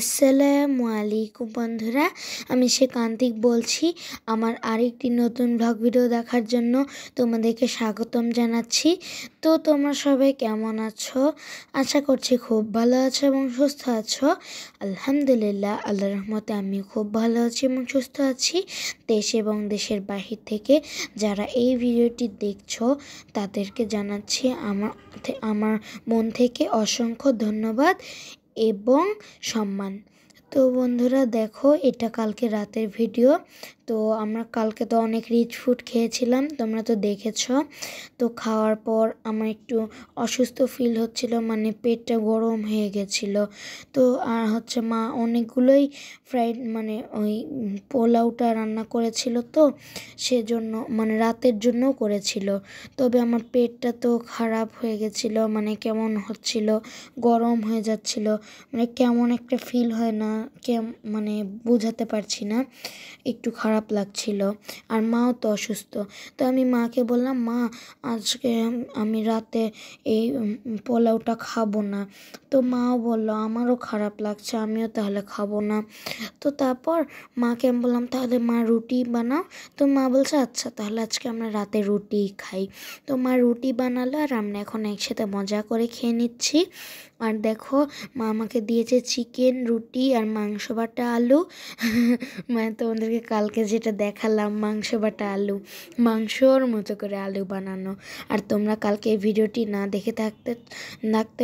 আসসালামু আলাইকুম বন্ধুরা আমি সে কান্তিক বলছি আমার আরেকটি নতুন ব্লগ ভিডিও দেখার জন্য তোমাদেরকে স্বাগতম জানাচ্ছি তো তোমরা সবাই কেমন আছো আশা করছি খুব ভালো আছো এবং সুস্থ আছো আলহামদুলিল্লাহ আল্লাহ রহমতে আমি খুব ভালো আছি এবং সুস্থ আছি দেশ এবং দেশের বাহির থেকে যারা এই ভিডিওটি দেখছো তাদেরকে জানাচ্ছি আমার আমার মন থেকে অসংখ্য ধন্যবাদ এবং সম্মান তো বন্ধুরা দেখো এটা কালকে রাতের ভিডিও তো আমরা কালকে তো অনেক রিচ ফুড খেয়েছিলাম তোমরা তো দেখেছ তো খাওয়ার পর আমার একটু অসুস্থ ফিল হচ্ছিল মানে পেটটা গরম হয়ে গেছিলো তো আর হচ্ছে মা অনেকগুলোই ফ্রাইড মানে ওই পোলাওটা রান্না করেছিল তো সেজন্য মানে রাতের জন্যও করেছিল তবে আমার পেটটা তো খারাপ হয়ে গেছিলো মানে কেমন হচ্ছিল গরম হয়ে যাচ্ছিল মানে কেমন একটা ফিল হয় না কে মানে বোঝাতে পারছি না একটু খারাপ লাগছিল আর মাও তো অসুস্থ তো আমি মাকে বললাম মা আজকে আমি রাতে এই পোলাওটা খাবো না তো মাও বলল আমারও খারাপ লাগছে আমিও তাহলে খাবো না তো তারপর মাকে আমি বললাম তাহলে মা রুটি বানাও তো মা বলছে আচ্ছা তাহলে আজকে আমরা রাতে রুটি খাই তো মা রুটি বানালো আর আমরা এখন একসাথে মজা করে খেয়ে নিচ্ছি আর দেখো মা আমাকে দিয়েছে চিকেন রুটি আর মাংস বাটা আলু মানে তোমাদেরকে কালকে যেটা দেখালাম মাংস বাটা আলু মাংসর মতো করে আলু বানানো আর তোমরা কালকে এই ভিডিওটি না দেখে থাকতে থাকতে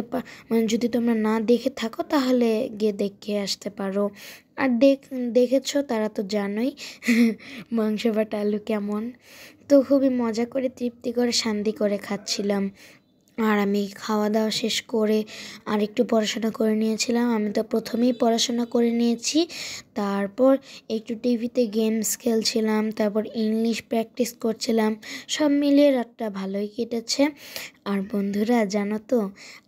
মানে যদি তোমরা না দেখে থাকো তাহলে গিয়ে দেখে আসতে পারো আর দেখ দেখেছো তারা তো জানোই মাংস বাটা আলু কেমন তো খুবই মজা করে তৃপ্তি করে শান্তি করে খাচ্ছিলাম আর আমি খাওয়া দাওয়া শেষ করে আর একটু পড়াশোনা করে নিয়েছিলাম আমি তো প্রথমেই পড়াশোনা করে নিয়েছি তারপর একটু টিভিতে গেমস খেলছিলাম তারপর ইংলিশ প্র্যাকটিস করছিলাম সব মিলিয়ে রাতটা ভালোই কেটেছে আর বন্ধুরা জানো তো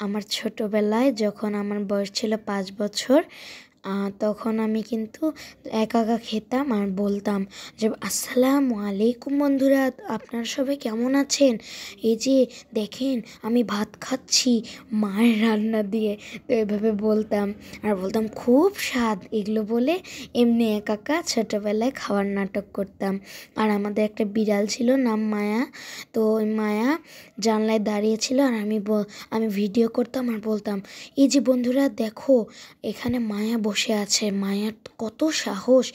আমার ছোটোবেলায় যখন আমার বয়স ছিল পাঁচ বছর তখন আমি কিন্তু একা একা খেতাম আর বলতাম যে আসসালামু আলাইকুম বন্ধুরা আপনারা সবাই কেমন আছেন এই যে দেখেন আমি ভাত খাচ্ছি মায়ের রান্না দিয়ে তো এভাবে বলতাম আর বলতাম খুব স্বাদ এগুলো বলে এমনি একা একা ছোটোবেলায় খাওয়ার নাটক করতাম আর আমাদের একটা বিড়াল ছিল নাম মায়া তো ওই মায়া জানলায় দাঁড়িয়েছিল আর আমি আমি ভিডিও করতাম আর বলতাম এই যে বন্ধুরা দেখো এখানে মায়া বসে আছে মায়ার কত সাহস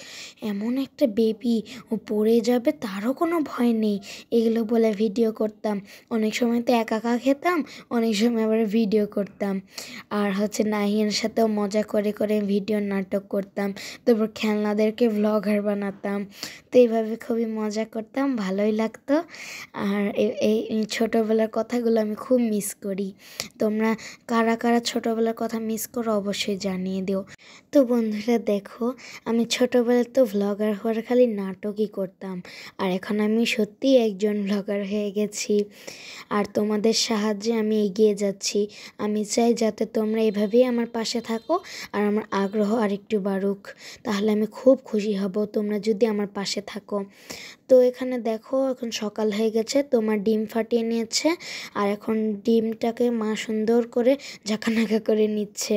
এমন একটা বেবি ও পড়ে যাবে তারও কোনো ভয় নেই এগুলো বলে ভিডিও করতাম অনেক সময় তো একা একা খেতাম অনেক সময় আবার ভিডিও করতাম আর হচ্ছে নাহিয়ার সাথেও মজা করে করে ভিডিও নাটক করতাম তারপর খেলনাদেরকে ভ্লগার বানাতাম তো এইভাবে খুবই মজা করতাম ভালোই লাগতো আর এই ছোটোবেলার কথাগুলো আমি খুব মিস করি তোমরা কারা কারা ছোটোবেলার কথা মিস করো অবশ্যই জানিয়ে দিও তো বন্ধুরা দেখো আমি ছোটোবেলায় তো ভ্লগার হওয়ার খালি নাটকই করতাম আর এখন আমি সত্যিই একজন ভ্লগার হয়ে গেছি আর তোমাদের সাহায্যে আমি এগিয়ে যাচ্ছি আমি চাই যাতে তোমরা এভাবেই আমার পাশে থাকো আর আমার আগ্রহ আর একটু বাড়ুক তাহলে আমি খুব খুশি হব তোমরা যদি আমার পাশে থাকো তো এখানে দেখো এখন সকাল হয়ে গেছে তো মা ডিম ফাটিয়ে নিয়েছে আর এখন ডিমটাকে মা সুন্দর করে ঝাঁকানাকা করে নিচ্ছে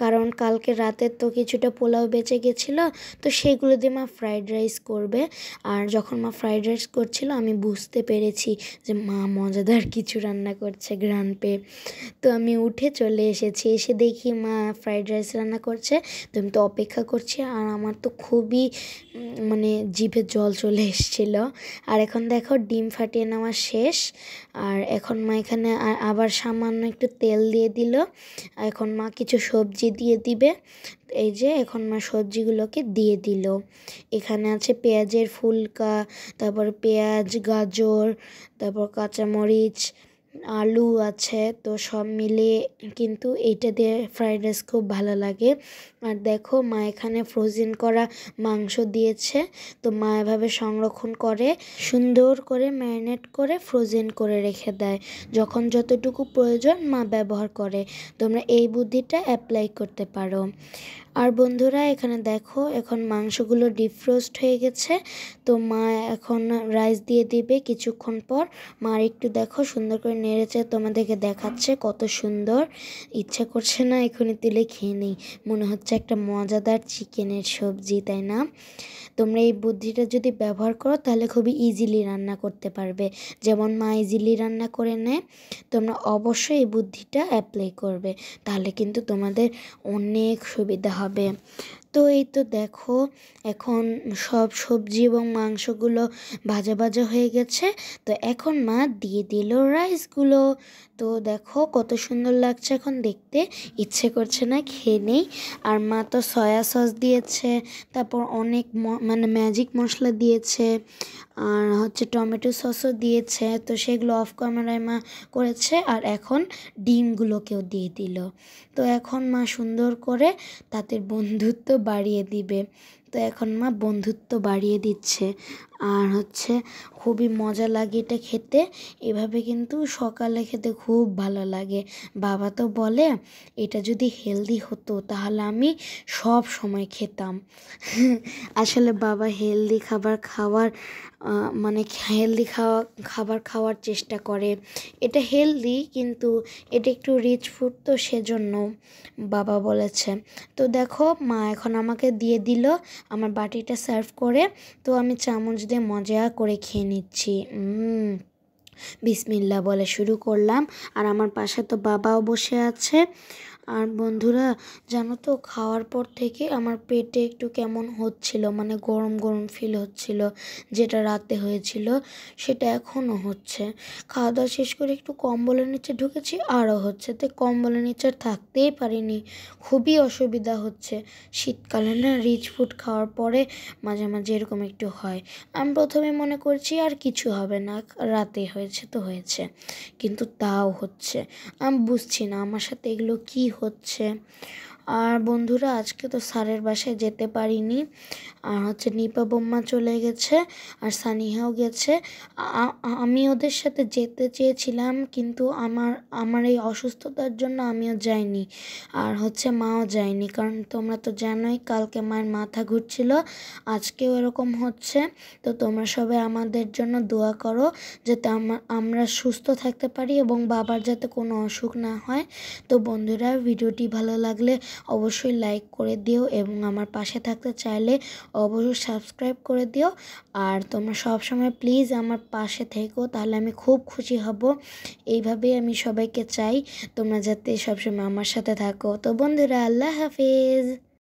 কারণ কালকে রাতে তো কিছুটা পোলাও বেঁচে গেছিলো তো সেগুলো দিয়ে মা ফ্রাইড রাইস করবে আর যখন মা ফ্রাইড রাইস করছিল আমি বুঝতে পেরেছি যে মা মজাদার কিছু রান্না করছে গ্রান তো আমি উঠে চলে এসেছি এসে দেখি মা ফ্রাইড রাইস রান্না করছে তো আমি তো অপেক্ষা করছি আর আমার তো খুবই মানে জিভে জল চলে এসছিল আর এখন দেখো ডিম ফাটিয়ে নেওয়া শেষ আর এখন মা এখানে আবার সামান্য একটু তেল দিয়ে দিল এখন মা কিছু সবজি দিয়ে দিবে এই যে এখন মা সবজিগুলোকে দিয়ে দিল এখানে আছে পেঁয়াজের ফুলকা তারপর পেঁয়াজ গাজর তারপর কাঁচামরিচ আলু আছে তো সব মিলিয়ে কিন্তু এইটা দিয়ে ফ্রাইড রাইস খুব ভালো লাগে আর দেখো মা এখানে ফ্রোজেন করা মাংস দিয়েছে তো মা এভাবে সংরক্ষণ করে সুন্দর করে ম্যারিনেট করে ফ্রোজেন করে রেখে দেয় যখন যতটুকু প্রয়োজন মা ব্যবহার করে তোমরা এই বুদ্ধিটা অ্যাপ্লাই করতে পারো আর বন্ধুরা এখানে দেখো এখন মাংসগুলো ডিপ ফ্রোস্ট হয়ে গেছে তো মা এখন রাইস দিয়ে দিবে কিছুক্ষণ পর মা একটু দেখো সুন্দর করে নেড়েছে তোমাদেরকে দেখাচ্ছে কত সুন্দর ইচ্ছা করছে না এখনই তুলে খেয়ে নেই মনে হচ্ছে একটা মজাদার চিকেনের সবজি তাই না তোমরা এই বুদ্ধিটা যদি ব্যবহার করো তাহলে খুবই ইজিলি রান্না করতে পারবে যেমন মা ইজিলি রান্না করে নেয় তোমরা অবশ্যই এই বুদ্ধিটা অ্যাপ্লাই করবে তাহলে কিন্তু তোমাদের অনেক সুবিধা হবে তো এই তো দেখো এখন সব সবজি এবং মাংসগুলো ভাজা ভাজা হয়ে গেছে তো এখন মা দিয়ে দিল রাইসগুলো তো দেখো কত সুন্দর লাগছে এখন দেখতে ইচ্ছে করছে না খেয়ে নেই আর মা তো সয়া সস দিয়েছে তারপর অনেক মানে ম্যাজিক মশলা দিয়েছে আর হচ্ছে টমেটো সসও দিয়েছে তো সেগুলো অফ ক্যামেরায় মা করেছে আর এখন ডিমগুলোকেও দিয়ে দিল তো এখন মা সুন্দর করে তাদের বন্ধুত্ব বাড়িয়ে দিবে তো এখন মা বন্ধুত্ব বাড়িয়ে দিচ্ছে আর হচ্ছে খুবই মজা লাগে এটা খেতে এভাবে কিন্তু সকালে খেতে খুব ভালো লাগে বাবা তো বলে এটা যদি হেলদি হতো তাহলে আমি সব সময় খেতাম আসলে বাবা হেলদি খাবার খাওয়ার মানে হেলদি খাওয়া খাবার খাওয়ার চেষ্টা করে এটা হেলদি কিন্তু এটা একটু রিচ ফুড তো সেজন্য বাবা বলেছে তো দেখো মা এখন আমাকে দিয়ে দিল আমার বাটিটা সার্ভ করে তো আমি চামচ দিয়ে মজা করে খেয়ে নিচ্ছি বিসমিল্লা বলে শুরু করলাম আর আমার পাশে তো বাবাও বসে আছে আর বন্ধুরা জানো তো খাওয়ার পর থেকে আমার পেটে একটু কেমন হচ্ছিল মানে গরম গরম ফিল হচ্ছিল যেটা রাতে হয়েছিল সেটা এখনও হচ্ছে খাওয়া দাওয়া শেষ করে একটু কম্বলের নিচে ঢুকেছি আরও হচ্ছে তো কম্বলের নিচে থাকতেই পারিনি খুবই অসুবিধা হচ্ছে শীতকালে না রিচ ফুড খাওয়ার পরে মাঝে মাঝে এরকম একটু হয় আমি প্রথমে মনে করছি আর কিছু হবে না রাতে হয়েছে তো হয়েছে কিন্তু তাও হচ্ছে আমি বুঝছি না আমার সাথে এগুলো কী হচ্ছে আর বন্ধুরা আজকে তো স্যারের বাসায় যেতে পারিনি আর হচ্ছে নিপা বোম্মা চলে গেছে আর সানিহাও গেছে আমি ওদের সাথে যেতে চেয়েছিলাম কিন্তু আমার আমার এই অসুস্থতার জন্য আমিও যাইনি আর হচ্ছে মাও যায়নি কারণ তোমরা তো জানোই কালকে মায়ের মাথা ঘুরছিল আজকেও এরকম হচ্ছে তো তোমরা সবাই আমাদের জন্য দোয়া করো যাতে আমরা সুস্থ থাকতে পারি এবং বাবার যাতে কোনো অসুখ না হয় তো বন্ধুরা ভিডিওটি ভালো লাগলে অবশ্যই লাইক করে দিও এবং আমার পাশে থাকতে চাইলে অবশ্যই সাবস্ক্রাইব করে দিও আর তোমরা সবসময় প্লিজ আমার পাশে থেকো তাহলে আমি খুব খুশি হব এইভাবেই আমি সবাইকে চাই তোমরা যাতে সবসময় আমার সাথে থাকো তো বন্ধুরা আল্লাহ হাফিজ